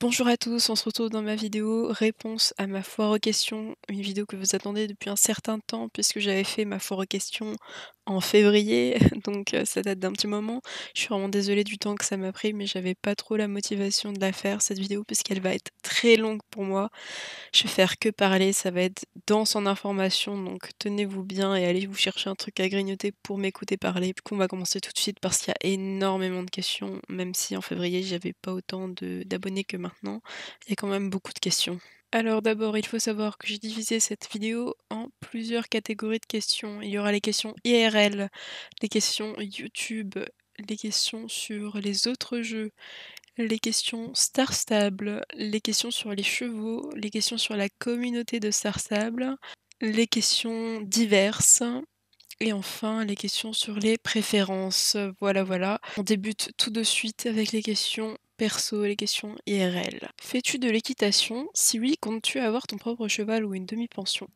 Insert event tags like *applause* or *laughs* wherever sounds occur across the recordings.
Bonjour à tous, on se retrouve dans ma vidéo réponse à ma foire aux questions, une vidéo que vous attendez depuis un certain temps puisque j'avais fait ma foire aux questions en février, *laughs* donc euh, ça date d'un petit moment. Je suis vraiment désolée du temps que ça m'a pris, mais j'avais pas trop la motivation de la faire cette vidéo parce qu'elle va être très longue pour moi. Je vais faire que parler, ça va être dense en information, donc tenez-vous bien et allez vous chercher un truc à grignoter pour m'écouter parler. Du coup, on va commencer tout de suite parce qu'il y a énormément de questions, même si en février j'avais pas autant d'abonnés que maintenant. Il y a quand même beaucoup de questions. Alors d'abord, il faut savoir que j'ai divisé cette vidéo en plusieurs catégories de questions. Il y aura les questions IRL, les questions YouTube, les questions sur les autres jeux, les questions Star Stable, les questions sur les chevaux, les questions sur la communauté de Star Stable, les questions diverses, et enfin, les questions sur les préférences. Voilà, voilà. On débute tout de suite avec les questions perso, les questions IRL. Fais-tu de l'équitation Si oui, comptes-tu avoir ton propre cheval ou une demi-pension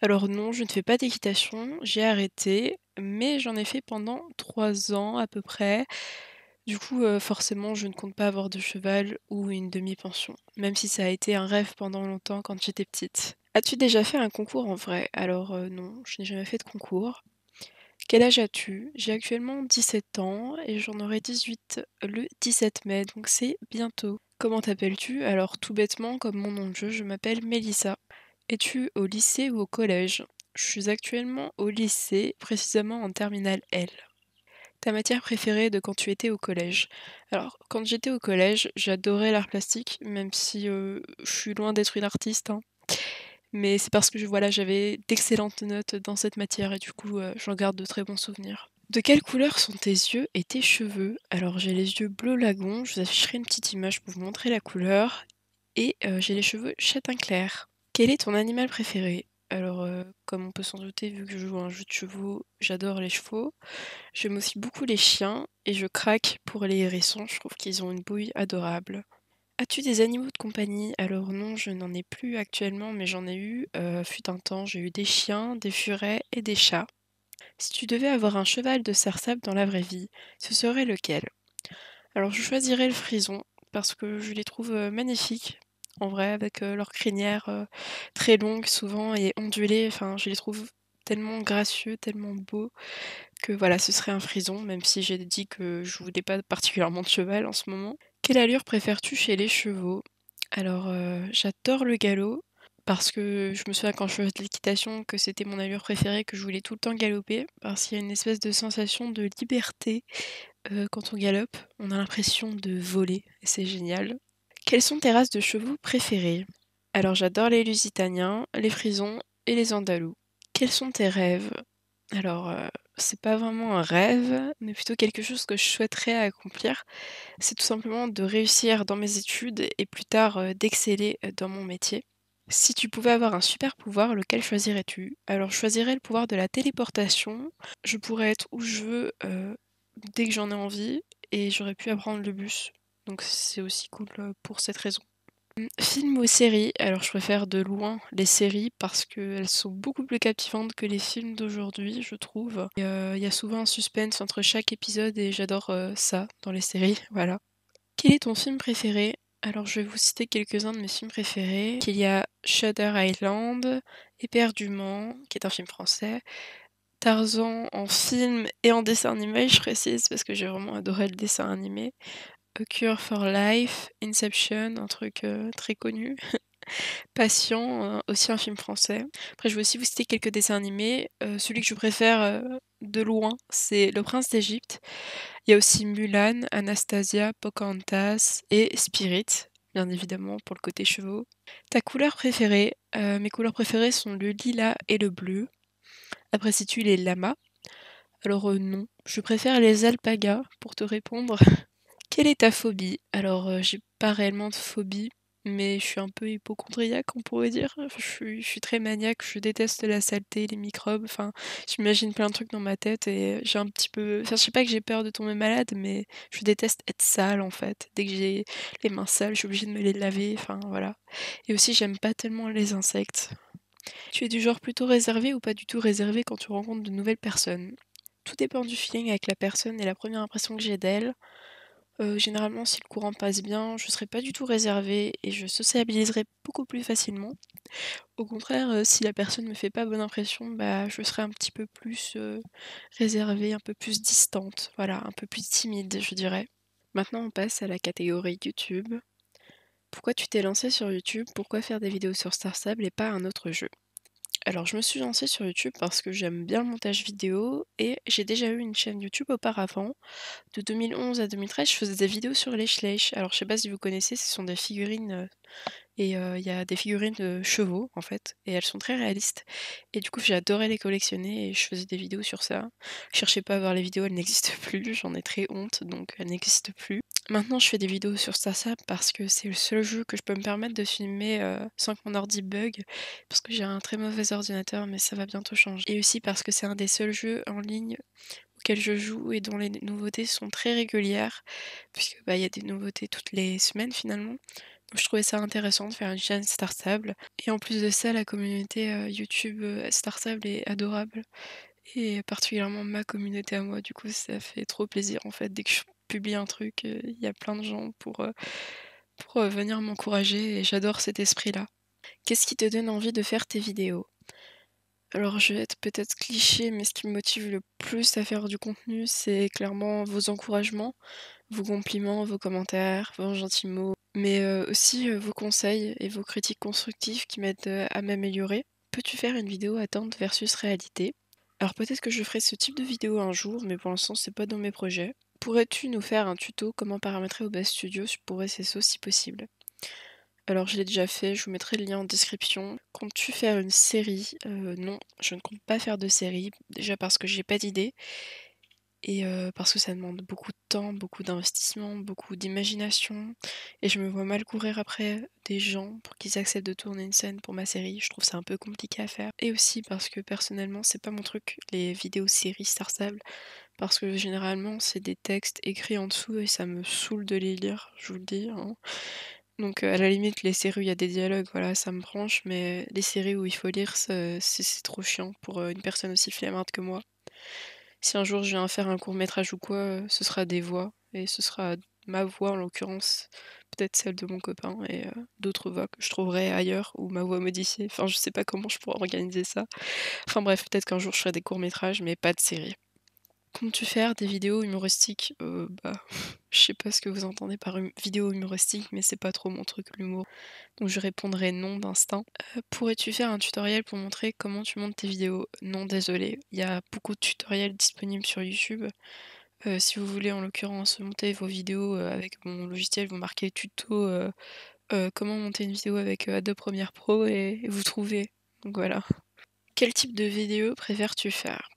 alors non, je ne fais pas d'équitation, j'ai arrêté, mais j'en ai fait pendant 3 ans à peu près. Du coup, euh, forcément, je ne compte pas avoir de cheval ou une demi-pension, même si ça a été un rêve pendant longtemps quand j'étais petite. As-tu déjà fait un concours en vrai Alors euh, non, je n'ai jamais fait de concours. Quel âge as-tu J'ai actuellement 17 ans et j'en aurai 18 euh, le 17 mai, donc c'est bientôt. Comment t'appelles-tu Alors tout bêtement, comme mon nom de jeu, je m'appelle Mélissa. Es-tu au lycée ou au collège Je suis actuellement au lycée, précisément en terminale L. Ta matière préférée de quand tu étais au collège Alors, quand j'étais au collège, j'adorais l'art plastique, même si euh, je suis loin d'être une artiste. Hein mais c'est parce que voilà, j'avais d'excellentes notes dans cette matière et du coup euh, j'en garde de très bons souvenirs. De quelle couleur sont tes yeux et tes cheveux Alors j'ai les yeux bleu lagon, je vous afficherai une petite image pour vous montrer la couleur, et euh, j'ai les cheveux châtain clair. Quel est ton animal préféré alors, euh, comme on peut s'en douter, vu que je joue à un jeu de chevaux, j'adore les chevaux. J'aime aussi beaucoup les chiens et je craque pour les hérissons. Je trouve qu'ils ont une bouille adorable. As-tu des animaux de compagnie? Alors non, je n'en ai plus actuellement, mais j'en ai eu, euh, fut un temps. J'ai eu des chiens, des furets et des chats. Si tu devais avoir un cheval de Sarsap dans la vraie vie, ce serait lequel? Alors je choisirais le frison parce que je les trouve, euh, magnifiques en vrai avec, euh, leurs leur crinière, très longue souvent et ondulée. Enfin, je les trouve tellement gracieux, tellement beaux que voilà, ce serait un frison, même si j'ai dit que je voulais pas particulièrement de cheval en ce moment. Quelle allure préfères-tu chez les chevaux Alors, euh, j'adore le galop parce que je me souviens quand je faisais de l'équitation que c'était mon allure préférée, que je voulais tout le temps galoper parce qu'il y a une espèce de sensation de liberté euh, quand on galope. On a l'impression de voler et c'est génial. Quelles sont tes races de chevaux préférées Alors, j'adore les lusitaniens, les frisons et les andalous. Quels sont tes rêves Alors, euh, c'est pas vraiment un rêve, mais plutôt quelque chose que je souhaiterais accomplir. C'est tout simplement de réussir dans mes études et plus tard d'exceller dans mon métier. Si tu pouvais avoir un super pouvoir, lequel choisirais-tu Alors, je choisirais le pouvoir de la téléportation. Je pourrais être où je veux dès que j'en ai envie et j'aurais pu apprendre le bus. Donc, c'est aussi cool pour cette raison. Film ou série Alors je préfère de loin les séries parce qu'elles sont beaucoup plus captivantes que les films d'aujourd'hui, je trouve. Euh, il y a souvent un suspense entre chaque épisode et j'adore euh, ça dans les séries, *laughs* voilà. Quel est ton film préféré Alors je vais vous citer quelques-uns de mes films préférés. Il y a Shutter Island, Éperdument, qui est un film français, Tarzan en film et en dessin animé, je précise, parce que j'ai vraiment adoré le dessin animé. Cure for Life, Inception, un truc euh, très connu. *laughs* Passion, euh, aussi un film français. Après, je vais aussi vous citer quelques dessins animés. Euh, celui que je préfère de loin, c'est Le Prince d'Égypte. Il y a aussi Mulan, Anastasia, Pocahontas et Spirit, bien évidemment, pour le côté chevaux. Ta couleur préférée Mes couleurs préférées sont le lilas et le bleu. Après, si tu les lamas. Alors, non, je préfère les alpagas pour te répondre. *laughs* Quelle est ta phobie Alors, euh, j'ai pas réellement de phobie, mais je suis un peu hypochondriaque, on pourrait dire. je, suis, très maniaque, je déteste la saleté, les microbes. Enfin, j'imagine plein de trucs dans ma tête et j'ai un petit peu. Enfin, je sais pas que j'ai peur de tomber malade, mais je déteste être sale en fait. Dès que j'ai les mains sales, je suis obligée de me les laver. Enfin, voilà. Et aussi, j'aime pas tellement les insectes. Tu es du genre plutôt réservé ou pas du tout réservé quand tu rencontres de nouvelles personnes Tout dépend du feeling avec la personne et la première impression que j'ai d'elle. Euh, généralement, si le courant passe bien, je serai pas du tout réservée et je sociabiliserai beaucoup plus facilement. Au contraire, euh, si la personne me fait pas bonne impression, bah, je serai un petit peu plus, euh, réservée, un peu plus distante, voilà, un peu plus timide, je dirais. Maintenant, on passe à la catégorie YouTube. Pourquoi tu t'es lancée sur YouTube? Pourquoi faire des vidéos sur Star Stable et pas un autre jeu? Alors, je me suis lancée sur YouTube parce que j'aime bien le montage vidéo et j'ai déjà eu une chaîne YouTube auparavant. De 2011 à 2013, je faisais des vidéos sur les Schleich. Alors, je sais pas si vous connaissez, ce sont des figurines euh, et il y a des figurines de chevaux en fait et elles sont très réalistes et du coup j'ai adoré les collectionner et je faisais des vidéos sur ça je cherchais pas à voir les vidéos elles n'existent *laughs* plus j'en ai très honte donc elles n'existent plus maintenant je fais des vidéos sur ça parce que c'est le seul jeu que je peux me permettre de filmer sans que mon ordi bug parce que j'ai un très mauvais ordinateur mais ça va bientôt changer et aussi parce que c'est un des seuls jeux en ligne auquel je joue et dont les nouveautés sont très régulières, puisque bah, il y a des nouveautés toutes les semaines finalement. Je trouvais ça intéressant de faire une chaîne Star Et en plus de ça, la communauté euh, YouTube euh, StarTable est adorable. Et particulièrement ma communauté à moi. Du coup, ça fait trop plaisir en fait. Dès que je publie un truc, euh, il y a plein de gens pour, pour venir m'encourager. Et j'adore cet esprit-là. Qu'est-ce qui te donne envie de faire tes vidéos alors je vais être peut-être cliché, mais ce qui me motive le plus à faire du contenu, c'est clairement vos encouragements, vos compliments, vos commentaires, vos gentils mots, mais euh, aussi euh, vos conseils et vos critiques constructives qui m'aident euh, à m'améliorer. Peux-tu faire une vidéo attente versus réalité Alors peut-être que je ferai ce type de vidéo un jour, mais pour l'instant c'est pas dans mes projets. Pourrais-tu nous faire un tuto comment paramétrer OBS Studio pour SSO si possible alors je l'ai déjà fait, je vous mettrai le lien en description. Comptes-tu faire une série Non, je ne compte pas faire de série, déjà parce que j'ai pas d'idée et euh, parce que ça demande beaucoup de temps, beaucoup d'investissement, beaucoup d'imagination. Et je me vois mal courir après des gens pour qu'ils acceptent de tourner une scène pour ma série. Je trouve ça un peu compliqué à faire. Et aussi parce que personnellement, c'est pas mon truc, les vidéos séries Star Parce que généralement, c'est des textes écrits en dessous et ça me saoule de les lire, je vous le dis. Hein. Donc euh, à la limite, les séries où il y a des dialogues, voilà, ça me branche, mais les séries où il faut lire, c'est trop chiant pour euh, une personne aussi flemmarde que moi si un jour je viens faire un court métrage ou quoi, euh, ce sera des voix. Et ce sera ma voix en l'occurrence, peut-être celle de mon copain et euh, d'autres voix que je trouverai ailleurs ou ma voix modifiée. Enfin, je sais pas comment je pourrais organiser ça. Enfin bref, peut-être qu'un jour je ferai des courts métrages, mais pas de série. Comptes-tu faire des vidéos humoristiques euh, Bah, *laughs* je sais pas ce que vous entendez par hum, vidéo humoristique, mais c'est pas trop mon truc l'humour. Donc je répondrai non d'instinct. Euh, pourrais-tu faire un tutoriel pour montrer comment tu montes tes vidéos Non, désolé. Il y a beaucoup de tutoriels disponibles sur YouTube. Euh, si vous voulez en l'occurrence monter vos vidéos euh, avec mon logiciel, vous marquez tuto comment monter une vidéo avec Adobe Premiere Pro et, et vous trouvez. Donc voilà. Quel type de vidéo préfères-tu faire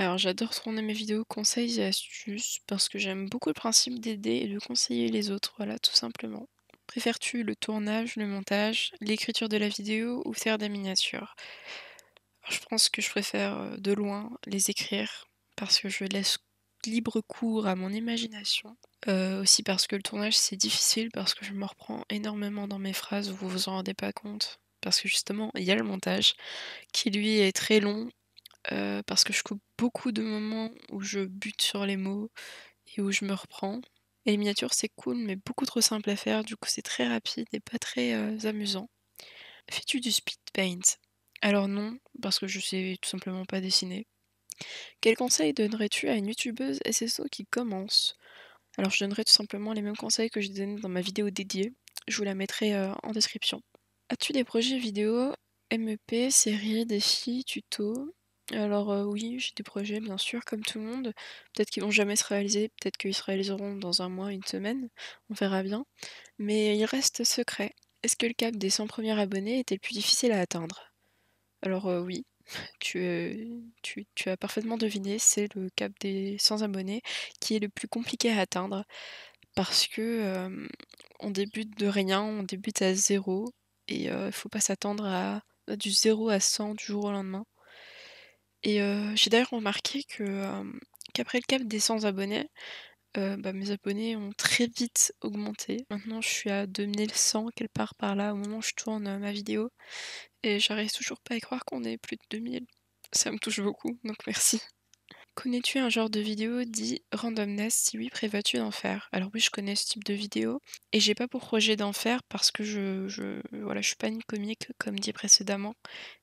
alors j'adore tourner mes vidéos conseils et astuces parce que j'aime beaucoup le principe d'aider et de conseiller les autres, voilà, tout simplement. Préfères-tu le tournage, le montage, l'écriture de la vidéo ou faire des miniatures Je pense que je préfère euh, de loin les écrire parce que je laisse libre cours à mon imagination. Euh, aussi parce que le tournage c'est difficile parce que je me reprends énormément dans mes phrases, vous vous en rendez pas compte. Parce que justement, il y a le montage qui lui est très long euh, parce que je coupe beaucoup de moments où je bute sur les mots et où je me reprends. Et les miniatures, c'est cool, mais beaucoup trop simple à faire, du coup c'est très rapide et pas très euh, amusant. Fais-tu du speed paint Alors non, parce que je sais tout simplement pas dessiner. Quel conseils donnerais-tu à une youtubeuse SSO qui commence Alors je donnerai tout simplement les mêmes conseils que je donne dans ma vidéo dédiée. Je vous la mettrai euh, en description. As-tu des projets vidéo, MEP, séries, défis, tutos alors oui, j'ai des projets bien sûr, comme tout le monde. Peut-être qu'ils vont jamais se réaliser, peut-être qu'ils se réaliseront dans un mois, une semaine, on verra bien. Mais il reste secret. Est-ce que le cap des 100 premiers abonnés était le plus difficile à atteindre Alors oui, *laughs* tu, tu, as parfaitement deviné, c'est le cap des 100 abonnés qui est le plus compliqué à atteindre parce que on débute de rien, on débute à zéro et il faut pas s'attendre à, à du zéro à 100 du jour au lendemain. Et j'ai d'ailleurs remarqué que, qu'après le cap des 100 abonnés, bah, mes abonnés ont très vite augmenté. Maintenant, je suis à 2100, quelque part par là, au moment où je tourne, ma vidéo et j'arrive toujours pas à y croire qu'on est plus de 2000. Ça me touche beaucoup, donc merci. Connais-tu un genre de vidéo dit randomness Si oui, prévois-tu d'en faire Alors oui, je connais ce type de vidéo et j'ai pas pour projet d'en faire parce que je, voilà, je suis pas une comique comme dit précédemment.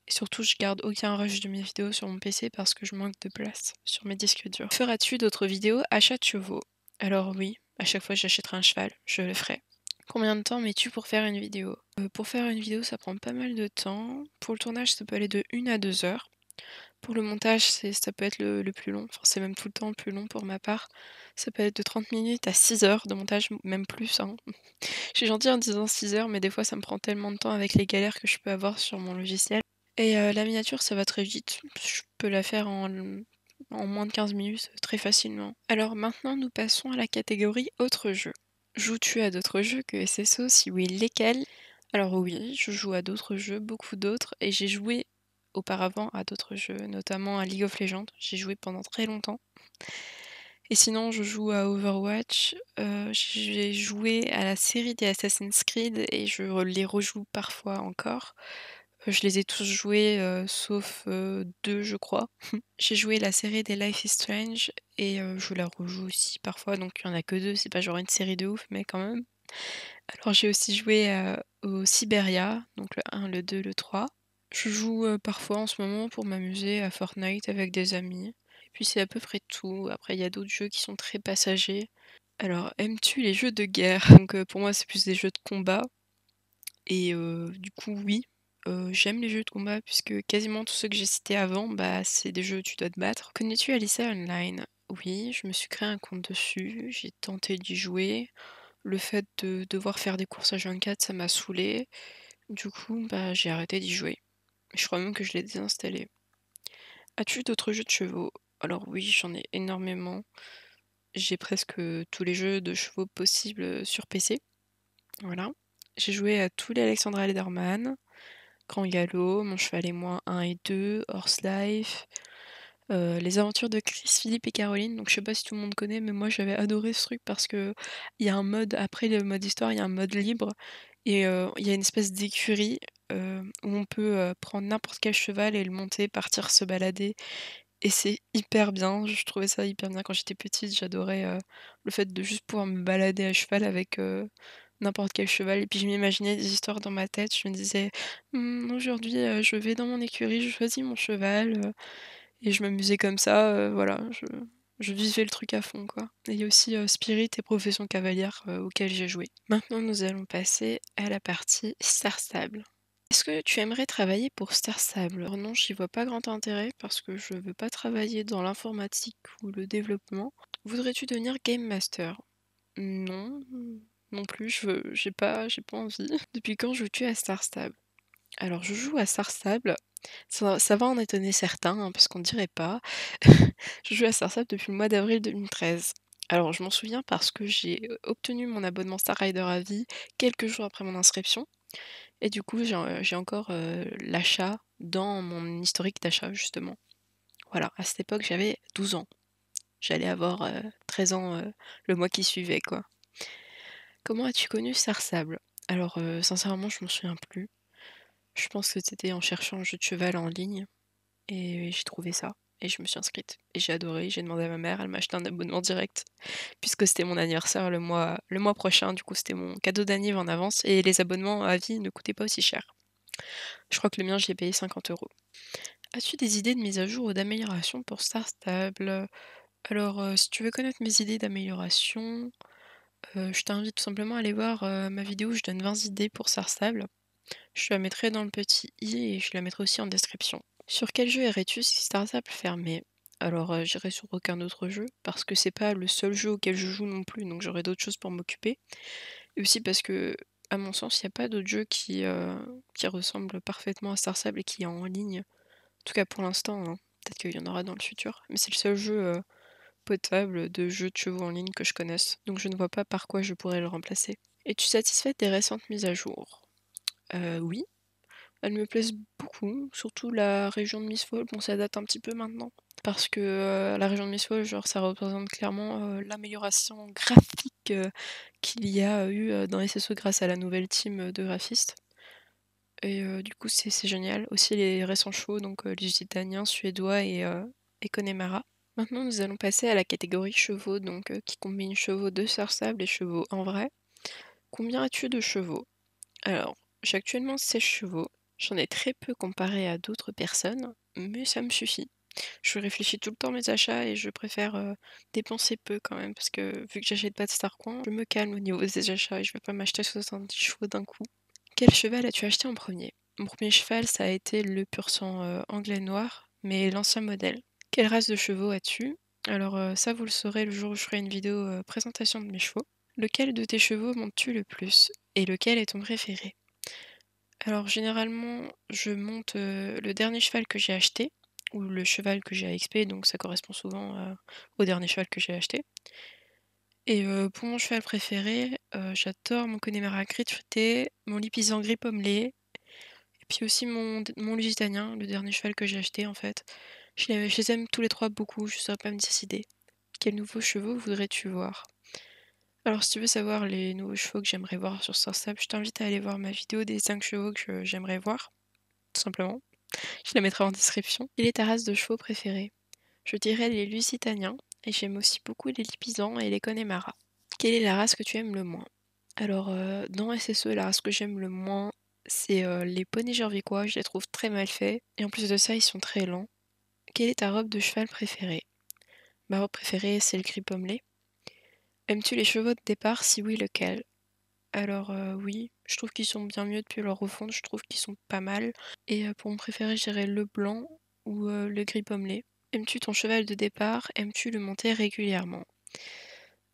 Et surtout, je garde aucun rush de mes vidéos sur mon PC parce que je manque de place sur mes disques durs. Feras-tu d'autres vidéos achats de chevaux Alors oui, à chaque fois j'achèterai un cheval, je le ferai. Combien de temps mets-tu pour faire une vidéo euh, Pour faire une vidéo, ça prend pas mal de temps. Pour le tournage, ça peut aller de 1 à 2 heures. Pour le montage, ça peut être le, plus long. c'est même tout le temps le plus long pour ma part. Ça peut être de 30 minutes à 6 heures de montage, même plus. J'ai hein. *laughs* je suis gentille en disant 6 heures, mais des fois, ça me prend tellement de temps avec les galères que je peux avoir sur mon logiciel. Et euh, la miniature, ça va très vite. Je peux la faire en, en moins de 15 minutes, très facilement. Alors maintenant, nous passons à la catégorie autres jeux. Joues-tu à d'autres jeux que SSO Si oui, lesquels alors oui, je joue à d'autres jeux, beaucoup d'autres, et j'ai joué auparavant à d'autres jeux, notamment à League of Legends. J'ai joué pendant très longtemps. Et sinon, je joue à Overwatch. Euh, j'ai joué à la série des Assassin's Creed et je les rejoue parfois encore. Euh, je les ai tous joués euh, sauf deux, je crois. *laughs* j'ai joué la série des Life is Strange et je la rejoue aussi parfois, donc il n'y en a que deux, c'est pas genre une série de ouf, mais quand même. Alors j'ai aussi joué au Siberia, donc le 1, le 2, le 3. Je joue parfois en ce moment pour m'amuser à Fortnite avec des amis. puis c'est à peu près tout. Après, il y a d'autres jeux qui sont très passagers. Alors, aimes-tu les jeux de guerre Donc pour moi, c'est plus des jeux de combat. Et du coup, oui, j'aime les jeux de combat puisque quasiment tous ceux que j'ai cités avant, bah, c'est des jeux où tu dois te battre. Connais-tu Alyssa Online Oui, je me suis créé un compte dessus. J'ai tenté d'y jouer. Le fait de devoir faire des courses à 24, ça m'a saoulé. Du coup, bah, j'ai arrêté d'y jouer. Je crois même que je l'ai désinstallé. As-tu d'autres jeux de chevaux Alors oui, j'en ai énormément. J'ai presque tous les jeux de chevaux possibles sur PC. Voilà. J'ai joué à tous les Alexandra Lederman, Grand Galop, Mon Cheval et moi 1 et 2, Horse Life, euh, Les Aventures de Chris, Philippe et Caroline. Donc je sais pas si tout le monde connaît, mais moi j'avais adoré ce truc parce que il y a un mode, après le mode histoire, il y a un mode libre et il y a une espèce d'écurie où on peut prendre n'importe quel cheval et le monter, partir se balader. Et c'est hyper bien, je trouvais ça hyper bien quand j'étais petite, j'adorais le fait de juste pouvoir me balader à cheval avec n'importe quel cheval. Et puis je m'imaginais des histoires dans ma tête. Je me disais, «Mmh, aujourd'hui, je vais dans mon écurie, je choisis mon cheval. et je m'amusais comme ça. voilà, je vivais le truc à fond, quoi. il y a aussi euh, Spirit et Profession Cavalière euh, auxquelles j'ai joué. Maintenant, nous allons passer à la partie Star Stable. Est-ce que tu aimerais travailler pour Star Stable non, j'y vois pas grand intérêt parce que je veux pas travailler dans l'informatique ou le développement. Voudrais-tu devenir Game Master Non, non plus, je veux, j'ai pas, j'ai pas envie. *laughs* Depuis quand je tu à Star Stable Alors, je joue à Star Stable ça, va en étonner certains, hein, parce qu'on dirait pas. *laughs* je joue à Sarsable depuis le mois d'avril 2013. Alors, je m'en souviens parce que j'ai obtenu mon abonnement Star Rider à vie quelques jours après mon inscription. Et du coup, j'ai encore l'achat dans mon historique d'achat, justement. Voilà, à cette époque, j'avais 12 ans. J'allais avoir 13 ans le mois qui suivait, quoi. Comment as-tu connu Sarsable Alors, sincèrement, je m'en souviens plus. Je pense que c'était en cherchant un jeu de cheval en ligne. Et j'ai trouvé ça. Et je me suis inscrite. Et j'ai adoré. J'ai demandé à ma mère. Elle m'a acheté un abonnement direct. Puisque c'était mon anniversaire le mois, le mois prochain. Du coup, c'était mon cadeau d'anniversaire en avance. Et les abonnements à vie ne coûtaient pas aussi cher. Je crois que le mien, j'ai payé 50 euros. As-tu des idées de mise à jour ou d'amélioration pour Star Stable Alors, euh, si tu veux connaître mes idées d'amélioration, euh, je t'invite tout simplement à aller voir euh, ma vidéo où je donne 20 idées pour Star Stable. Je la mettrai dans le petit i et je la mettrai aussi en description. Sur quel jeu irais-tu si StarSable fermait alors euh, j'irai sur aucun autre jeu parce que c'est pas le seul jeu auquel je joue non plus, donc j'aurai d'autres choses pour m'occuper. Et aussi parce que, à mon sens, il n'y a pas d'autres jeux qui, euh, ressemblent parfaitement à Star Sable et qui est en ligne. En tout cas pour l'instant, hein. peut-être qu'il y en aura dans le futur, mais c'est le seul jeu euh, potable de jeux de chevaux en ligne que je connaisse, donc je ne vois pas par quoi je pourrais le remplacer. Es-tu satisfaite des récentes mises à jour euh, oui, elle me plaisent beaucoup, surtout la région de Missfall. Bon, ça date un petit peu maintenant, parce que euh, la région de Fall, genre, ça représente clairement euh, l'amélioration graphique qu'il y a eu dans SSO grâce à la nouvelle team de graphistes. Et du coup, c'est génial. Aussi les récents chevaux, donc les Italiens, Suédois et, et Connemara. Maintenant, nous allons passer à la catégorie chevaux, donc qui combine chevaux de sarsables Sable et chevaux en vrai. Combien as-tu de chevaux Alors, j'ai actuellement 16 chevaux. J'en ai très peu comparé à d'autres personnes, mais ça me suffit. Je réfléchis tout le temps à mes achats et je préfère euh, dépenser peu quand même, parce que vu que j'achète pas de Starcoin, je me calme au niveau des achats et je vais pas m'acheter 70 chevaux d'un coup. Quel cheval as-tu acheté en premier Mon premier cheval, ça a été le pur sang euh, anglais noir, mais l'ancien modèle. Quelle race de chevaux as-tu Alors euh, ça, vous le saurez le jour où je ferai une vidéo présentation de mes chevaux. Lequel de tes chevaux montes-tu le plus et lequel est ton préféré alors généralement, je monte euh, le dernier cheval que j'ai acheté, ou le cheval que j'ai à XP, donc ça correspond souvent euh, au dernier cheval que j'ai acheté. Et euh, pour mon cheval préféré, j'adore mon Connemara gris mon Lipisan gris pommelé, et puis aussi mon, mon Lusitanien, le dernier cheval que j'ai acheté en fait. Je les, je les aime tous les trois beaucoup, je ne saurais pas me décider. Quels nouveaux chevaux voudrais-tu voir alors, si tu veux savoir les nouveaux chevaux que j'aimerais voir sur Sourceb, je t'invite à aller voir ma vidéo des 5 chevaux que j'aimerais voir, tout simplement. Je la mettrai en description. Quelle est ta race de chevaux préférée Je dirais les Lusitaniens, et j'aime aussi beaucoup les Lipisans et les Connemara. Quelle est la race que tu aimes le moins Alors, euh, dans SSE, la race que j'aime le moins, c'est euh, les poneys gervicois, je les trouve très mal faits, et en plus de ça, ils sont très lents. Quelle est ta robe de cheval préférée Ma robe préférée, c'est le gris pommelé. Aimes-tu les chevaux de départ Si oui, lequel Alors euh, oui, je trouve qu'ils sont bien mieux depuis leur refonte, je trouve qu'ils sont pas mal. Et euh, pour mon préféré, j'irais le blanc ou euh, le gris pommelé. Aimes-tu ton cheval de départ Aimes-tu le monter régulièrement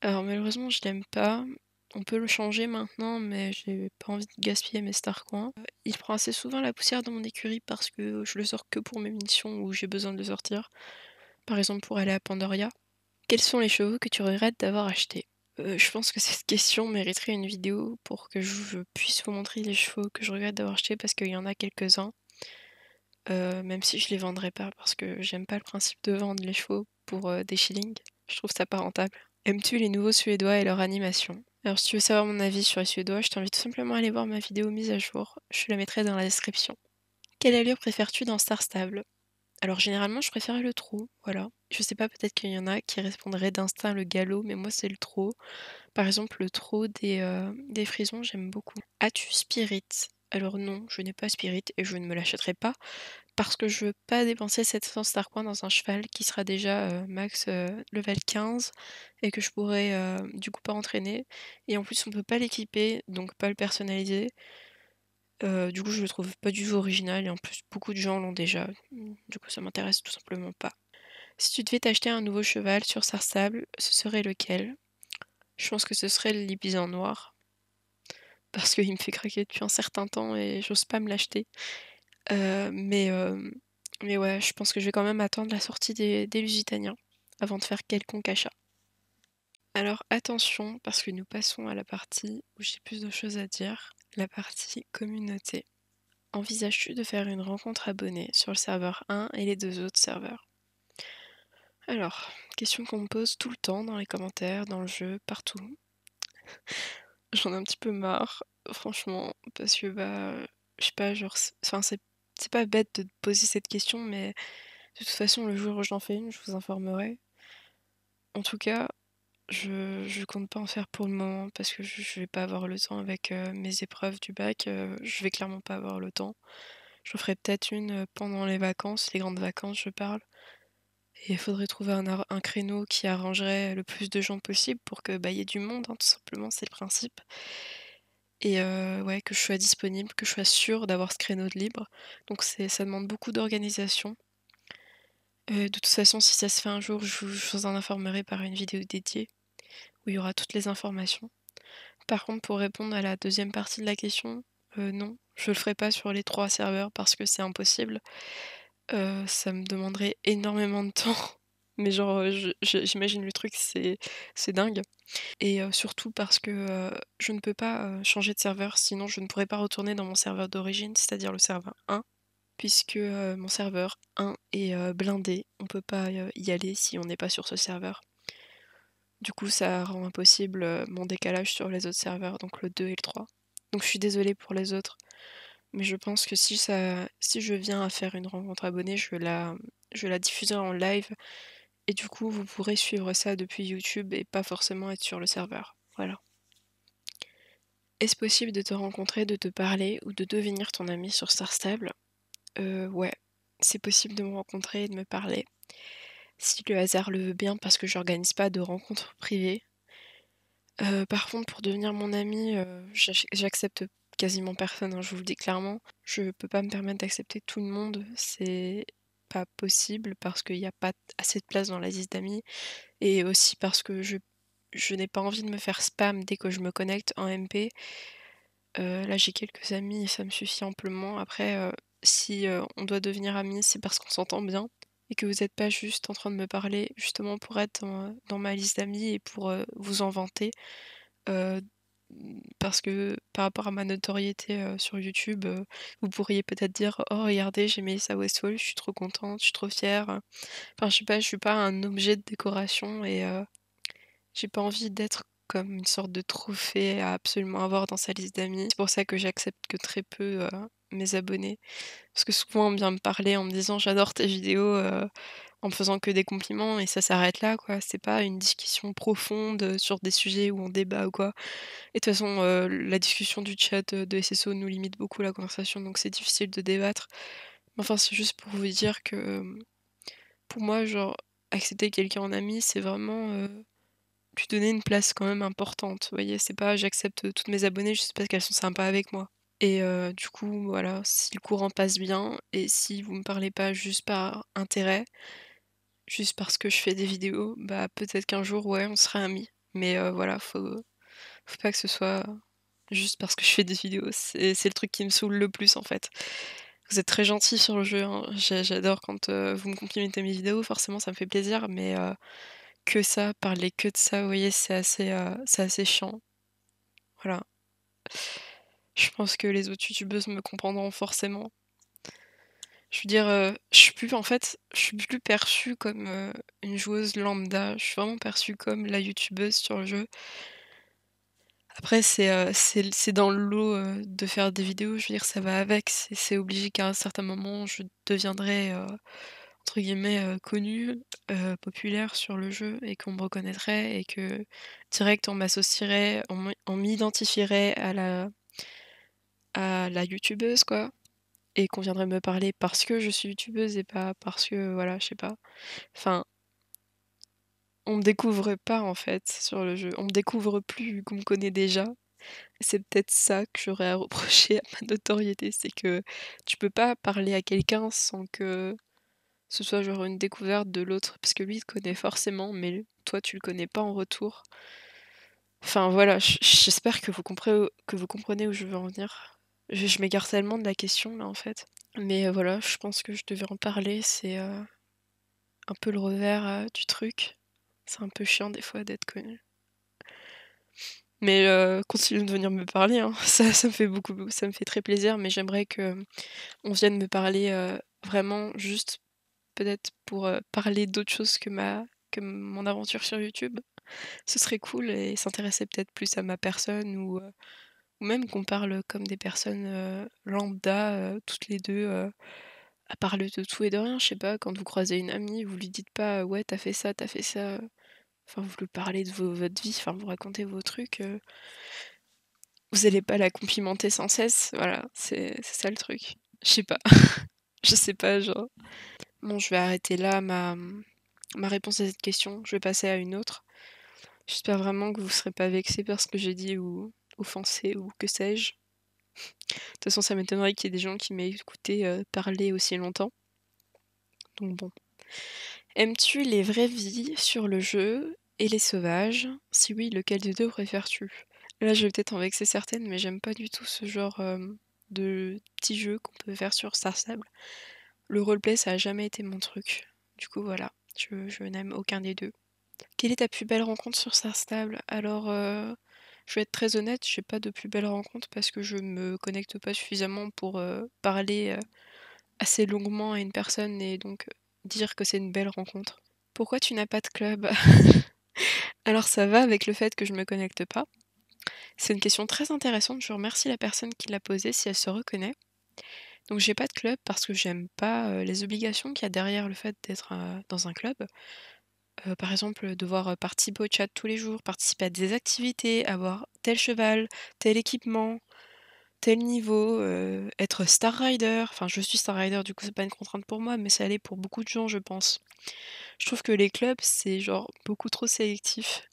Alors malheureusement, je l'aime pas. On peut le changer maintenant, mais j'ai pas envie de gaspiller mes coins. Il prend assez souvent la poussière dans mon écurie parce que je le sors que pour mes missions où j'ai besoin de le sortir. Par exemple pour aller à Pandoria. Quels sont les chevaux que tu regrettes d'avoir achetés euh, Je pense que cette question mériterait une vidéo pour que je puisse vous montrer les chevaux que je regrette d'avoir achetés parce qu'il y en a quelques-uns. Euh, même si je les vendrai pas parce que j'aime pas le principe de vendre les chevaux pour euh, des shillings. Je trouve ça pas rentable. Aimes-tu les nouveaux Suédois et leur animation Alors si tu veux savoir mon avis sur les Suédois, je t'invite tout simplement à aller voir ma vidéo mise à jour. Je la mettrai dans la description. Quelle allure préfères-tu dans Star Stable alors généralement, je préfère le trot, voilà. Je sais pas, peut-être qu'il y en a qui répondraient d'instinct le galop, mais moi c'est le trot. Par exemple, le trot euh, des, frisons, j'aime beaucoup. As-tu spirit Alors non, je n'ai pas spirit et je ne me l'achèterai pas parce que je veux pas dépenser 700 starcoins dans un cheval qui sera déjà euh, max euh, level 15 et que je pourrais du coup pas entraîner. Et en plus, on peut pas l'équiper, donc pas le personnaliser. Euh, du coup, je le trouve pas du tout original et en plus, beaucoup de gens l'ont déjà. Du coup, ça m'intéresse tout simplement pas. Si tu devais t'acheter un nouveau cheval sur Sarsable, ce serait lequel Je pense que ce serait le en noir. Parce qu'il me fait craquer depuis un certain temps et j'ose pas me l'acheter. Euh, euh, mais, ouais, je pense que je vais quand même attendre la sortie des, des Lusitaniens avant de faire quelconque achat. Alors attention, parce que nous passons à la partie où j'ai plus de choses à dire. La partie communauté. Envisages-tu de faire une rencontre abonnée sur le serveur 1 et les deux autres serveurs Alors, question qu'on me pose tout le temps dans les commentaires, dans le jeu, partout. *laughs* J'en ai un petit peu marre, franchement, parce que bah, je sais pas, genre, enfin, c'est pas bête de poser cette question, mais de toute façon, le jour où j'en fais une, je vous informerai. En tout cas, je, ne compte pas en faire pour le moment parce que je, ne vais pas avoir le temps avec euh, mes épreuves du bac. Euh, je vais clairement pas avoir le temps. Je ferai peut-être une euh, pendant les vacances, les grandes vacances, je parle. Et il faudrait trouver un, créneau qui arrangerait le plus de gens possible pour que bah, y ait du monde, hein, tout simplement, c'est le principe. Et ouais, que je sois disponible, que je sois sûre d'avoir ce créneau de libre. Donc ça demande beaucoup d'organisation. de toute façon, si ça se fait un jour, je vous en informerai par une vidéo dédiée où il y aura toutes les informations. Par contre, pour répondre à la deuxième partie de la question, euh, non, je le ferai pas sur les trois serveurs parce que c'est impossible. Euh, ça me demanderait énormément de temps. *laughs* Mais genre, euh, j'imagine le truc, c'est, dingue. Et surtout parce que je ne peux pas changer de serveur, sinon je ne pourrais pas retourner dans mon serveur d'origine, c'est-à-dire le serveur 1, puisque mon serveur 1 est blindé. On ne peut pas y aller si on n'est pas sur ce serveur. Du coup, ça rend impossible euh, mon décalage sur les autres serveurs, donc le 2 et le 3. Donc je suis désolée pour les autres, mais je pense que si, ça, si je viens à faire une rencontre abonnée, je la, je la diffuserai en live, et du coup, vous pourrez suivre ça depuis YouTube et pas forcément être sur le serveur. Voilà. Est-ce possible de te rencontrer, de te parler ou de devenir ton ami sur Star Stable euh, Ouais, c'est possible de me rencontrer et de me parler si le hasard le veut bien, parce que j'organise pas de rencontres privées. Euh, par contre, pour devenir mon ami, euh, j'accepte quasiment personne, hein, je vous le dis clairement. Je peux pas me permettre d'accepter tout le monde, c'est pas possible parce qu'il n'y a pas assez de place dans la liste d'amis et aussi parce que je, n'ai pas envie de me faire spam dès que je me connecte en MP. Euh, là, j'ai quelques amis et ça me suffit amplement. Après, si on doit devenir amis, c'est parce qu'on s'entend bien et que vous n'êtes pas juste en train de me parler justement pour être dans, ma liste d'amis et pour euh, vous en vanter. Euh, parce que par rapport à ma notoriété euh, sur YouTube, vous pourriez peut-être dire Oh, regardez, j'ai mis ça Westfall, je suis trop contente, je suis trop fière. Enfin, je sais pas, je suis pas un objet de décoration et j'ai pas envie d'être comme une sorte de trophée à absolument avoir dans sa liste d'amis. C'est pour ça que j'accepte que très peu euh, mes abonnés. Parce que souvent on vient me parler en me disant j'adore tes vidéos euh, en me faisant que des compliments et ça s'arrête là quoi. C'est pas une discussion profonde sur des sujets où on débat ou quoi. Et de toute façon euh, la discussion du chat de SSO nous limite beaucoup la conversation donc c'est difficile de débattre. Mais enfin c'est juste pour vous dire que pour moi genre accepter quelqu'un en ami c'est vraiment lui donner une place quand même importante. Vous voyez, c'est pas j'accepte toutes mes abonnées juste parce qu'elles sont sympas avec moi. Et euh, du coup, voilà, si le courant passe bien et si vous me parlez pas juste par intérêt, juste parce que je fais des vidéos, bah peut-être qu'un jour, ouais, on sera amis. Mais euh, voilà, faut, faut pas que ce soit juste parce que je fais des vidéos. C'est le truc qui me saoule le plus en fait. Vous êtes très gentil sur le jeu. Hein. J'adore quand euh, vous me complimentez mes vidéos, forcément ça me fait plaisir, mais que ça, parler que de ça, vous voyez, c'est assez, euh, c'est assez chiant. Voilà. Je pense que les autres youtubeuses me comprendront forcément. Je veux dire, euh, je suis plus, en fait, je suis plus perçue comme euh, une joueuse lambda. Je suis vraiment perçue comme la youtubeuse sur le jeu. Après, c'est, c'est, dans le lot de faire des vidéos. Je veux dire, ça va avec. C'est, c'est obligé qu'à un certain moment, je deviendrai entre guillemets connu, populaire sur le jeu et qu'on me reconnaîtrait et que direct on m'associerait, on m'identifierait à la à la youtubeuse quoi et qu'on viendrait me parler parce que je suis youtubeuse et pas parce que voilà, je sais pas. Enfin on me découvre pas en fait sur le jeu, on me découvre plus qu'on me connaît déjà. C'est peut-être ça que j'aurais à reprocher à ma notoriété, c'est que tu peux pas parler à quelqu'un sans que ce soit genre une découverte de l'autre, parce que lui il te connaît forcément, mais toi tu le connais pas en retour. Enfin voilà, j'espère que vous comprenez que vous comprenez où je veux en venir. Je, m'égare tellement de la question là en fait. Mais euh, voilà, je pense que je devais en parler, c'est euh, un peu le revers euh, du truc. C'est un peu chiant des fois d'être connu. Mais continue de venir me parler, hein. *laughs* ça, ça me fait beaucoup, ça me fait très plaisir, mais j'aimerais que on vienne me parler vraiment juste peut-être pour parler d'autres choses que, ma, que mon aventure sur YouTube, ce serait cool et s'intéresser peut-être plus à ma personne ou, même qu'on parle comme des personnes lambda, toutes les deux à parler de tout et de rien. Je sais pas, quand vous croisez une amie, vous lui dites pas ouais, t'as fait ça, t'as fait ça. Enfin, vous lui parlez de votre vie, enfin, vous racontez vos trucs. Vous allez pas la complimenter sans cesse. Voilà, c'est ça le truc. Je sais pas. *laughs* Je sais pas, genre bon, je vais arrêter là ma, ma réponse à cette question. Je vais passer à une autre. J'espère vraiment que vous ne serez pas vexés par ce que j'ai dit ou offensé ou que sais-je. De toute façon, ça m'étonnerait qu'il y ait des gens qui m'aient écouté euh, parler aussi longtemps. Donc bon. Aimes-tu les vraies vies sur le jeu et les sauvages Si oui, lequel des deux préfères-tu Là, je vais peut-être en vexer certaines, mais j'aime pas du tout ce genre euh, de petits jeux qu'on peut faire sur Star Sable. Le roleplay, ça a jamais été mon truc. Du coup, voilà, je, n'aime aucun des deux. Quelle est ta plus belle rencontre sur Stable Alors, euh, je vais être très honnête, j'ai pas de plus belle rencontre parce que je me connecte pas suffisamment pour euh, parler euh, assez longuement à une personne et donc dire que c'est une belle rencontre. Pourquoi tu n'as pas de club *laughs* Alors ça va avec le fait que je me connecte pas. C'est une question très intéressante, je remercie la personne qui l'a posée si elle se reconnaît. Donc j'ai pas de club parce que j'aime pas les obligations qu'il y a derrière le fait d'être dans un club. par exemple, devoir participer au chat tous les jours, participer à des activités, avoir tel cheval, tel équipement, tel niveau, être Star Rider. Enfin, je suis Star Rider, du coup, c'est pas une contrainte pour moi, mais ça allait pour beaucoup de gens, je pense. Je trouve que les clubs, c'est genre beaucoup trop sélectif.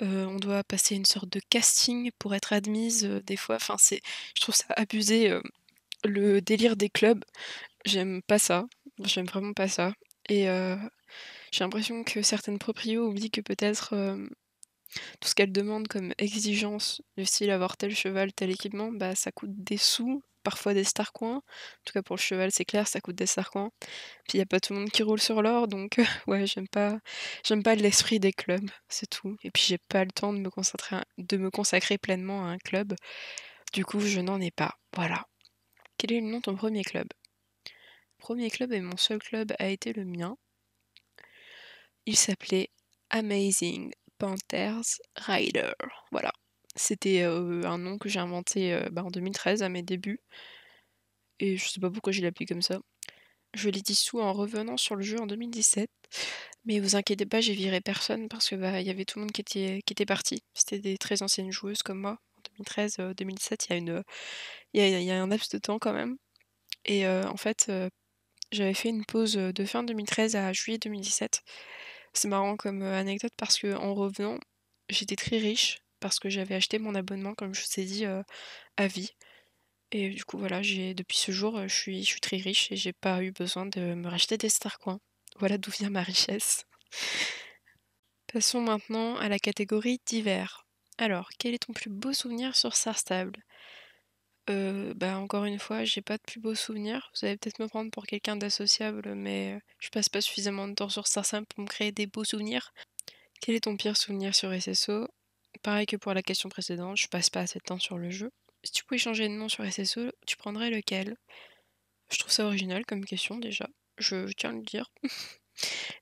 on doit passer une sorte de casting pour être admise, des fois. Enfin, c'est, je trouve ça abusé le délire des clubs, j'aime pas ça. J'aime vraiment pas ça. Et euh, j'ai l'impression que certaines proprios oublient que peut-être euh, tout ce qu'elles demandent comme exigence, du style avoir tel cheval, tel équipement, bah ça coûte des sous, parfois des starcoins, coins. En tout cas pour le cheval, c'est clair, ça coûte des starcoins, Puis il y a pas tout le monde qui roule sur l'or, donc *laughs* ouais, j'aime pas j'aime pas l'esprit des clubs, c'est tout. Et puis j'ai pas le temps de me concentrer, de me consacrer pleinement à un club. Du coup, je n'en ai pas. Voilà. Quel est le nom de ton premier club Premier club et mon seul club a été le mien. Il s'appelait Amazing Panthers Rider. Voilà. C'était euh, un nom que j'ai inventé euh, bah, en 2013 à mes débuts. Et je sais pas pourquoi j'ai l'appelé comme ça. Je l'ai dissous en revenant sur le jeu en 2017. Mais vous inquiétez pas, j'ai viré personne parce que bah, il y avait tout le monde qui était parti. C'était des très anciennes joueuses comme moi. 2013-2017, euh, il y, a il, un laps de temps quand même. Et euh, en fait, euh, j'avais fait une pause de fin 2013 à juillet 2017. C'est marrant comme anecdote parce que en revenant, j'étais très riche parce que j'avais acheté mon abonnement, comme je vous ai dit, à vie. Et du coup, voilà, j'ai depuis ce jour, je suis, je suis très riche et j'ai pas eu besoin de me racheter des coins. Voilà d'où vient ma richesse. *laughs* Passons maintenant à la catégorie divers. Alors, quel est ton plus beau souvenir sur Sarstable euh, bah encore une fois, j'ai pas de plus beaux souvenirs. Vous allez peut-être me prendre pour quelqu'un d'associable, mais euh, je passe pas suffisamment de temps sur Stable pour me créer des beaux souvenirs. Quel est ton pire souvenir sur SSO Pareil que pour la question précédente, je passe pas assez de temps sur le jeu. Si tu pouvais changer de nom sur SSO, tu prendrais lequel Je trouve ça original comme question déjà. je tiens à le dire. *laughs*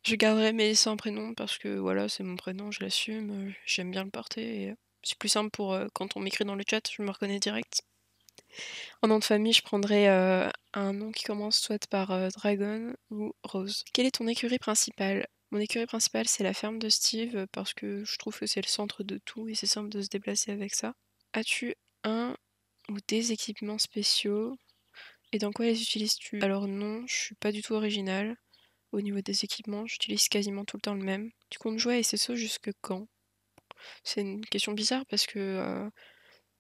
Je garderai mes sans prénom parce que voilà, c'est mon prénom, je l'assume, j'aime bien le porter. Et c'est plus simple pour quand on m'écrit dans le chat, je me reconnais direct. En nom de famille, je prendrai un nom qui commence soit par Dragon ou Rose. Quelle est ton écurie principale Mon écurie principale, c'est la ferme de Steve parce que je trouve que c'est le centre de tout et c'est simple de se déplacer avec ça. As-tu un ou des équipements spéciaux et dans quoi les utilises-tu Alors non, je suis pas du tout originale. Au niveau des équipements, j'utilise quasiment tout le temps le même. Tu comptes jouer à SSO jusque quand C'est une question bizarre parce que, euh,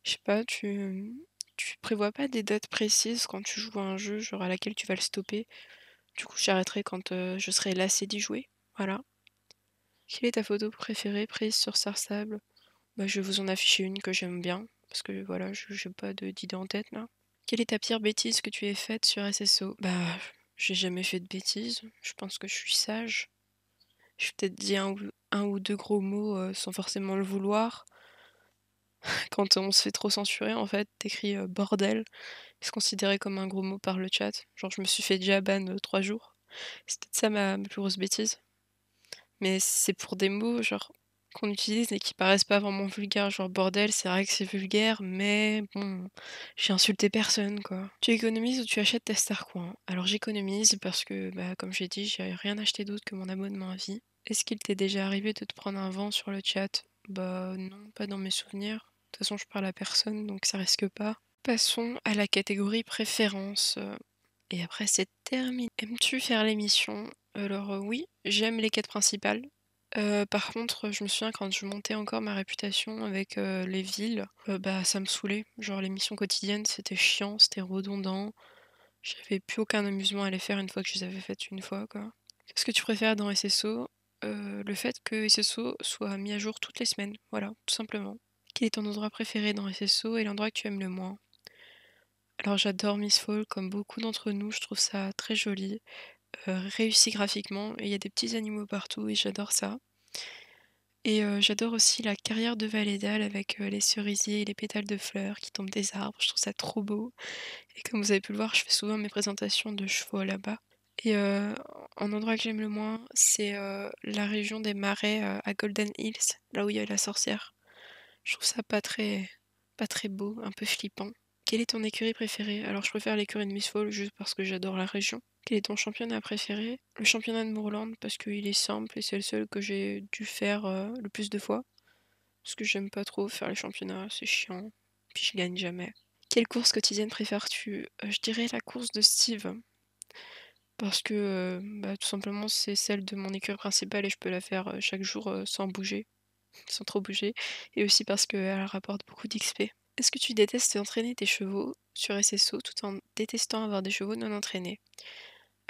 je sais pas, tu, tu prévois pas des dates précises quand tu joues à un jeu, genre à laquelle tu vas le stopper. Du coup, j'arrêterai quand euh, je serai lassé d'y jouer. Voilà. Quelle est ta photo préférée prise sur Sarsable bah, Je vais vous en afficher une que j'aime bien, parce que voilà, j'ai pas d'idée en tête là. Quelle est ta pire bêtise que tu aies faite sur SSO Bah, j'ai jamais fait de bêtises. Je pense que je suis sage. Je peut-être dit un, ou deux gros mots euh, sans forcément le vouloir. *laughs* Quand on se fait trop censurer, en fait, t'écris euh, bordel. C'est considéré comme un gros mot par le chat. Genre, je me suis fait déjà ban euh, trois jours. C'était peut-être ça ma, ma, plus grosse bêtise. Mais c'est pour des mots, genre, qu'on utilise et qui paraissent pas vraiment vulgaires, genre bordel, c'est vrai que c'est vulgaire, mais bon, j'ai insulté personne quoi. Tu économises ou tu achètes ta star coin hein. Alors j'économise parce que, bah, comme j'ai dit, j'ai rien acheté d'autre que mon abonnement à vie. Est-ce qu'il t'est déjà arrivé de te prendre un vent sur le chat Bah non, pas dans mes souvenirs. De toute façon, je parle à personne, donc ça risque pas. Passons à la catégorie préférence. Euh, et après, c'est terminé. Aimes-tu faire l'émission Alors euh, oui, j'aime les quêtes principales, euh, par contre, je me souviens quand je montais encore ma réputation avec, euh, les villes, euh, bah, ça me saoulait. Genre, les missions quotidiennes, c'était chiant, c'était redondant. J'avais plus aucun amusement à les faire une fois que je les avais faites une fois, quoi. Ce que tu préfères dans SSO? le fait que SSO soit mis à jour toutes les semaines, voilà, tout simplement. Quel est ton endroit préféré dans SSO et l'endroit que tu aimes le moins? Alors j'adore Miss Fall comme beaucoup d'entre nous, je trouve ça très joli. Euh, réussi graphiquement et il y a des petits animaux partout et j'adore ça. Et euh, j'adore aussi la carrière de Valédale avec euh, les cerisiers et les pétales de fleurs qui tombent des arbres. Je trouve ça trop beau. Et comme vous avez pu le voir, je fais souvent mes présentations de chevaux là-bas. Et un endroit que j'aime le moins, c'est la région des marais à Golden Hills, là où il y a la sorcière. Je trouve ça pas très, pas très beau, un peu flippant. Quelle est ton écurie préférée Alors je préfère l'écurie de Miss Fall juste parce que j'adore la région. Quel est ton championnat préféré Le championnat de Mourland, parce qu'il est simple et c'est le seul que j'ai dû faire euh, le plus de fois. Parce que j'aime pas trop faire les championnats, c'est chiant. Puis je gagne jamais. Quelle course quotidienne préfères-tu euh, Je dirais la course de Steve. Parce que euh, bah, tout simplement, c'est celle de mon écurie principale et je peux la faire chaque jour sans bouger, *laughs* sans trop bouger. Et aussi parce qu'elle rapporte beaucoup d'XP. Est-ce que tu détestes entraîner tes chevaux sur SSO tout en détestant avoir des chevaux non entraînés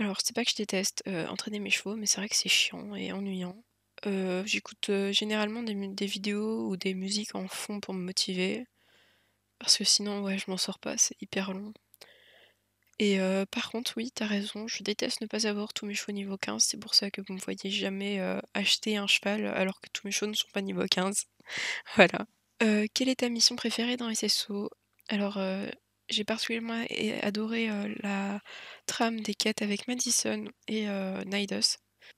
alors, c'est pas que je déteste euh, entraîner mes chevaux, mais c'est vrai que c'est chiant et ennuyant. Euh, j'écoute euh, généralement des, des, vidéos ou des musiques en fond pour me motiver. Parce que sinon, ouais, je m'en sors pas, c'est hyper long. Et par contre, oui, t'as raison, je déteste ne pas avoir tous mes chevaux niveau 15. C'est pour ça que vous me voyez jamais acheter un cheval alors que tous mes chevaux ne sont pas niveau 15. *laughs* voilà. quelle est ta mission préférée dans SSO Alors, j'ai particulièrement eh, adoré euh, la trame des quêtes avec Madison et euh,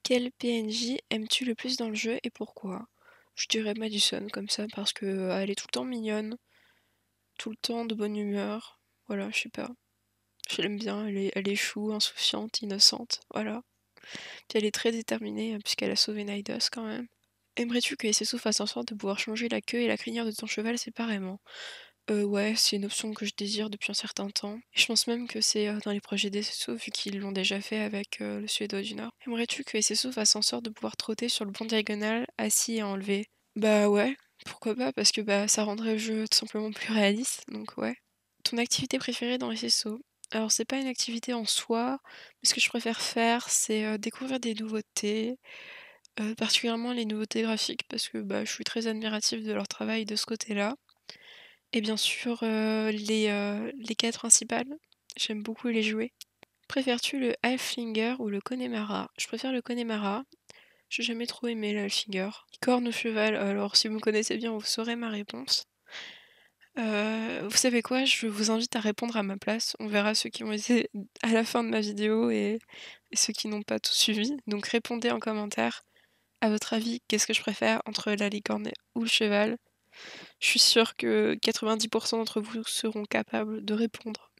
Quel PNJ aimes-tu le plus dans le jeu et pourquoi Je dirais Madison comme ça parce que euh, elle est tout le temps mignonne, tout le temps de bonne humeur. Voilà, je sais pas. Je l'aime bien, elle est, chou, insouciante, innocente. Voilà. Puis elle est très déterminée hein, puisqu'elle a sauvé Nidus quand même. Aimerais-tu que SSO fasse en sorte de pouvoir changer la queue et la crinière de ton cheval séparément euh, ouais, c'est une option que je désire depuis un certain temps. Et je pense même que c'est euh, dans les projets d'Essesso, vu qu'ils l'ont déjà fait avec euh, le Suédois du Nord. Aimerais-tu que SSO fasse en sorte de pouvoir trotter sur le pont diagonal, assis et enlevé Bah ouais, pourquoi pas, parce que bah, ça rendrait le jeu tout simplement plus réaliste, donc ouais. Ton activité préférée dans SSO, alors c'est pas une activité en soi, mais ce que je préfère faire c'est euh, découvrir des nouveautés, particulièrement les nouveautés graphiques parce que bah, je suis très admirative de leur travail de ce côté-là. Et bien sûr, euh, les, euh, les quatre principales, j'aime beaucoup les jouer. Préfères-tu le Halflinger ou le Connemara Je préfère le Connemara. J'ai jamais trop aimé le Halflinger. Licorne ou cheval Alors, si vous me connaissez bien, vous saurez ma réponse. Euh, vous savez quoi Je vous invite à répondre à ma place. On verra ceux qui ont été à la fin de ma vidéo et, et ceux qui n'ont pas tout suivi. Donc, répondez en commentaire. À votre avis, qu'est-ce que je préfère entre la licorne ou le cheval je suis sûre que 90% d'entre vous seront capables de répondre.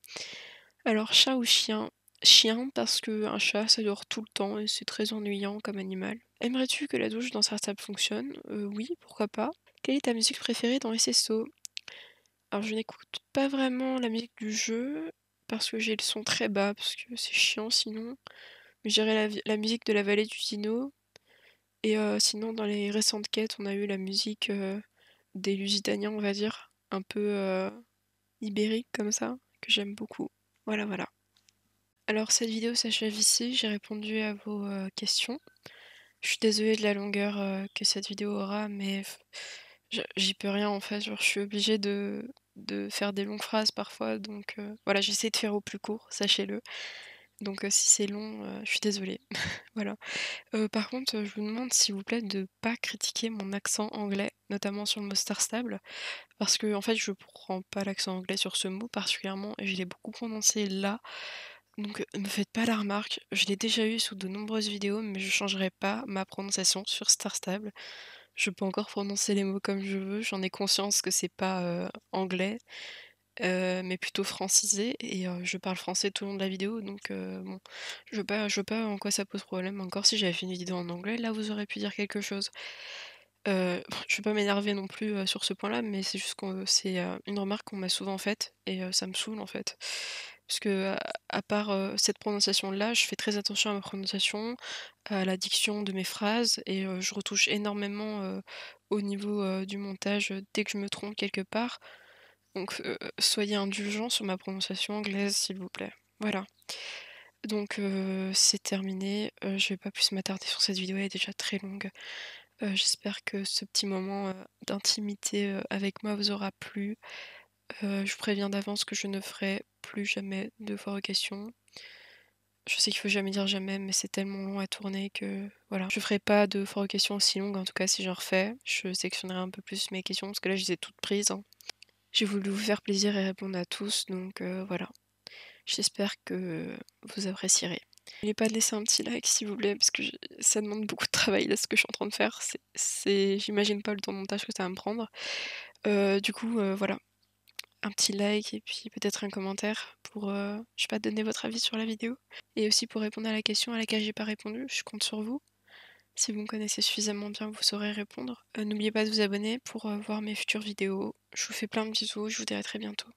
Alors chat ou chien Chien parce qu'un chat ça dort tout le temps et c'est très ennuyant comme animal. Aimerais-tu que la douche dans sa fonctionne euh, Oui, pourquoi pas. Quelle est ta musique préférée dans SSO Alors je n'écoute pas vraiment la musique du jeu parce que j'ai le son très bas parce que c'est chiant sinon. Mais la, musique de la vallée du dino et euh, sinon, dans les récentes quêtes, on a eu la musique euh, des Lusitaniens, on va dire, un peu euh, ibériques comme ça, que j'aime beaucoup. Voilà, voilà. Alors cette vidéo s'achève ici, j'ai répondu à vos euh, questions. Je suis désolée de la longueur euh, que cette vidéo aura, mais j'y peux rien en fait, genre je suis obligée de, faire des longues phrases parfois, donc voilà, j'essaie de faire au plus court, sachez-le. Donc si c'est long, je suis désolée. *laughs* voilà. par contre, je vous demande s'il vous plaît de ne pas critiquer mon accent anglais, notamment sur le mot star stable, parce que en fait, je prends pas l'accent anglais sur ce mot particulièrement et je l'ai beaucoup prononcé là. Donc ne faites pas la remarque, je l'ai déjà eu sous de nombreuses vidéos, mais je ne changerai pas ma prononciation sur star stable. Je peux encore prononcer les mots comme je veux, j'en ai conscience que c'est pas anglais, euh, mais plutôt francisé. Et euh, je parle français tout le long de la vidéo, donc euh, je ne pas, pas en quoi ça pose problème. Encore si j'avais fait une vidéo en anglais, là vous aurez pu dire quelque chose. je vais pas m'énerver non plus sur ce point-là, mais c'est juste que c'est une remarque qu'on m'a souvent faite et ça me saoule en fait. Parce que, à, part cette prononciation-là, je fais très attention à ma prononciation, à la diction de mes phrases, et je retouche énormément au niveau du montage dès que je me trompe quelque part. Donc euh, soyez indulgents sur ma prononciation anglaise, s'il vous plaît. Voilà. Donc euh, c'est terminé. Je euh, je vais pas plus m'attarder sur cette vidéo, elle est déjà très longue. J'espère que ce petit moment d'intimité avec moi vous aura plu. je vous préviens d'avance que je ne ferai plus jamais de fois questions. Je sais qu'il faut jamais dire jamais, mais c'est tellement long à tourner que voilà. Je ferai pas de fois questions aussi longues, en tout cas si j'en refais. Je sélectionnerai un peu plus mes questions parce que là je les ai toutes prises. Hein. J'ai voulu vous faire plaisir et répondre à tous, donc euh, voilà. J'espère que vous apprécierez. N'oubliez pas de laisser un petit like s'il vous plaît, parce que ça demande *laughs* beaucoup de travail là ce que je suis en train de faire. J'imagine pas le temps de montage que ça va me prendre. Euh, du coup, euh, voilà. Un petit like et puis peut-être un commentaire pour, je sais pas, donner votre avis sur la vidéo. Et aussi pour répondre à la question à laquelle j'ai pas répondu, je compte sur vous. Si vous me connaissez suffisamment bien, vous saurez répondre. Euh, n'oubliez pas de vous abonner pour euh, voir mes futures vidéos. Je vous fais plein de bisous, je vous dis à très bientôt.